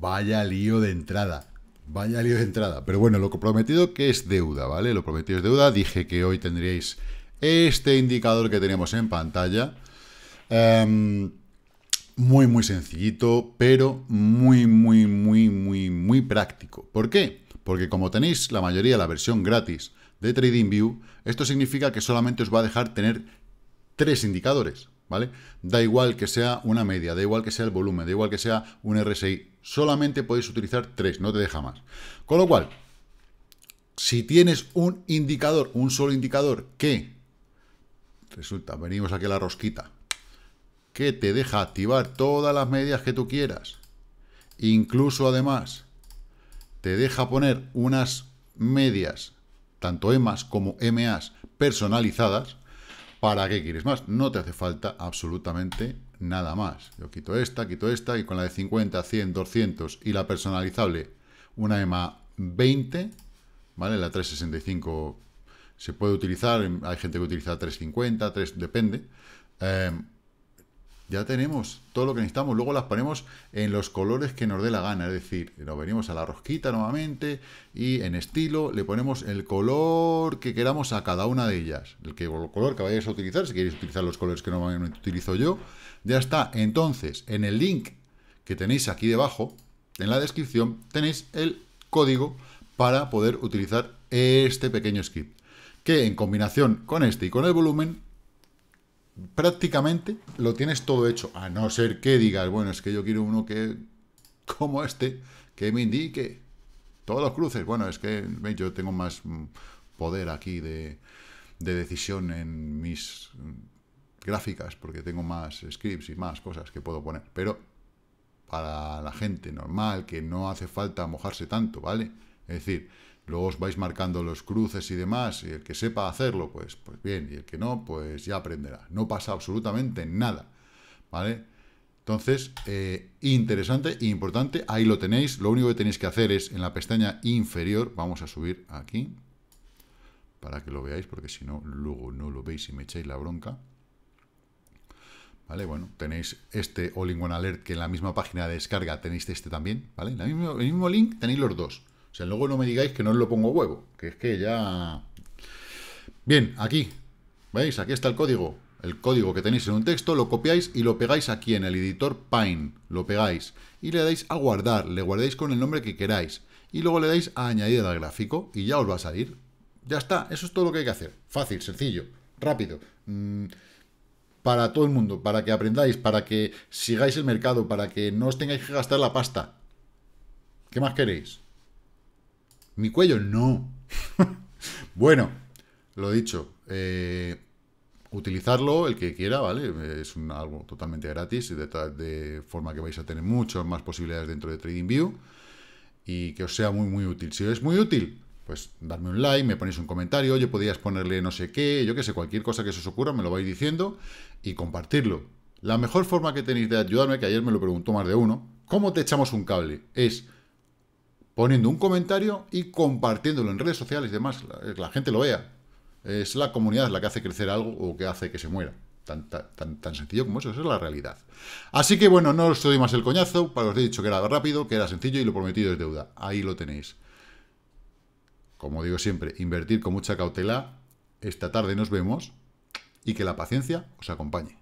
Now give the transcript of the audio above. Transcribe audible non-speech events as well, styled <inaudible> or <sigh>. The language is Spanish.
Vaya lío de entrada. Vaya lío de entrada. Pero bueno, lo prometido que es deuda, ¿vale? Lo prometido es deuda. Dije que hoy tendríais este indicador que tenemos en pantalla. Em, muy, muy sencillito, pero muy, muy, muy, muy, muy práctico. ¿Por qué? Porque como tenéis la mayoría la versión gratis de TradingView, esto significa que solamente os va a dejar tener tres indicadores. ¿vale? Da igual que sea una media, da igual que sea el volumen, da igual que sea un RSI. Solamente podéis utilizar tres, no te deja más. Con lo cual, si tienes un indicador, un solo indicador, que resulta, venimos aquí a la rosquita, que te deja activar todas las medias que tú quieras, incluso además te deja poner unas medias, tanto EMAs como e MAs, personalizadas, ¿Para qué quieres más? No te hace falta absolutamente nada más. Yo quito esta, quito esta, y con la de 50, 100, 200 y la personalizable, una EMA 20, ¿vale? La 365 se puede utilizar, hay gente que utiliza 350, 3, depende. Eh, ya tenemos todo lo que necesitamos. Luego las ponemos en los colores que nos dé la gana. Es decir, nos venimos a la rosquita nuevamente y en estilo le ponemos el color que queramos a cada una de ellas. El, que, color que vayáis a utilizar, si queréis utilizar los colores que normalmente utilizo yo. Ya está. Entonces, en el link que tenéis aquí debajo, en la descripción, tenéis el código para poder utilizar este pequeño script. Que en combinación con este y con el volumen prácticamente lo tienes todo hecho. A no ser que digas, bueno, es que yo quiero uno que como este, que me indique todos los cruces. Bueno, es que yo tengo más mm, poder aquí de, de, decisión en mis mm, gráficas, porque tengo más scripts y más cosas que puedo poner. Pero para la gente normal, que no hace falta mojarse tanto, ¿vale? Es decir, Luego os vais marcando los cruces y demás, y el que sepa hacerlo, pues, pues bien, y el que no, pues ya aprenderá. No pasa absolutamente nada, ¿vale? Entonces, eh, interesante e importante, ahí lo tenéis. Lo único que tenéis que hacer es, en la pestaña inferior, vamos a subir aquí, para que lo veáis, porque si no, luego no lo veis y me echáis la bronca. ¿Vale? Bueno, tenéis este All-in-One Alert que en la misma página de descarga tenéis este también, ¿vale? En el mismo link tenéis los dos. O sea, luego no me digáis que no os lo pongo huevo, que es que ya... Bien, aquí, ¿veis? Aquí está el código. El código que tenéis en un texto lo copiáis y lo pegáis aquí en el editor Pine. Lo pegáis y le dais a guardar. Le guardáis con el nombre que queráis. Y luego le dais a añadir al gráfico y ya os va a salir. Ya está, eso es todo lo que hay que hacer. Fácil, sencillo, rápido. Mm, para todo el mundo, para que aprendáis, para que sigáis el mercado, para que no os tengáis que gastar la pasta. ¿Qué más queréis? Mi cuello no. <laughs> bueno, lo dicho. Eh, utilizarlo el que quiera, ¿vale? Es un, algo totalmente gratis, y de forma que vais a tener muchas más posibilidades dentro de TradingView y que os sea muy, muy útil. Si es muy útil, pues darme un like, me ponéis un comentario, yo podías ponerle no sé qué, yo qué sé, cualquier cosa que se os ocurra, me lo vais diciendo y compartirlo. La mejor forma que tenéis de ayudarme, que ayer me lo preguntó más de uno, ¿cómo te echamos un cable? Es poniendo un comentario y compartiéndolo en redes sociales y demás, eh, la, gente lo vea. Es la comunidad la que hace crecer algo o que hace que se muera. Tan, tan, tan, sencillo como eso, esa es la realidad. Así que bueno, no os doy más el coñazo, para os he dicho que era rápido, que era sencillo y lo prometido es deuda. Ahí lo tenéis. Como digo siempre, invertir con mucha cautela. Esta tarde nos vemos y que la paciencia os acompañe.